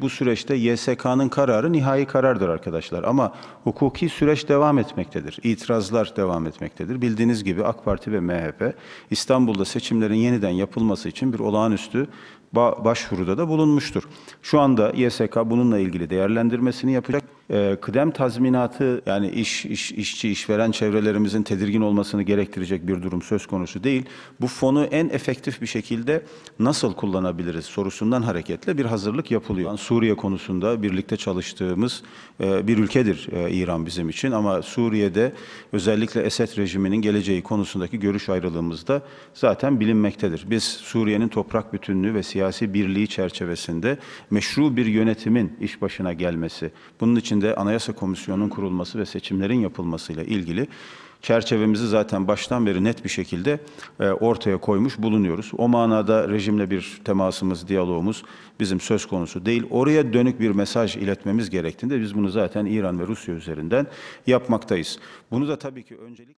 Bu süreçte YSK'nın kararı nihai karardır arkadaşlar ama hukuki süreç devam etmektedir. İtirazlar devam etmektedir. Bildiğiniz gibi AK Parti ve MHP İstanbul'da seçimlerin yeniden yapılması için bir olağanüstü başvuruda da bulunmuştur. Şu anda YSK bununla ilgili değerlendirmesini yapacak. E, kıdem tazminatı yani iş, iş işçi işveren çevrelerimizin tedirgin olmasını gerektirecek bir durum söz konusu değil. Bu fonu en efektif bir şekilde nasıl kullanabiliriz sorusundan hareketle bir hazırlık yapılıyor. Suriye konusunda birlikte çalıştığımız e, bir ülkedir e, İran bizim için ama Suriye'de özellikle Esed rejiminin geleceği konusundaki görüş ayrılığımız da zaten bilinmektedir. Biz Suriye'nin toprak bütünlüğü ve siyasi birliği çerçevesinde meşru bir yönetimin iş başına gelmesi, bunun için içinde Anayasa Komisyonu'nun kurulması ve seçimlerin yapılmasıyla ilgili çerçevemizi zaten baştan beri net bir şekilde e, ortaya koymuş bulunuyoruz. O manada rejimle bir temasımız, diyalogumuz bizim söz konusu değil. Oraya dönük bir mesaj iletmemiz gerektiğinde biz bunu zaten İran ve Rusya üzerinden yapmaktayız. Bunu da tabii ki öncelik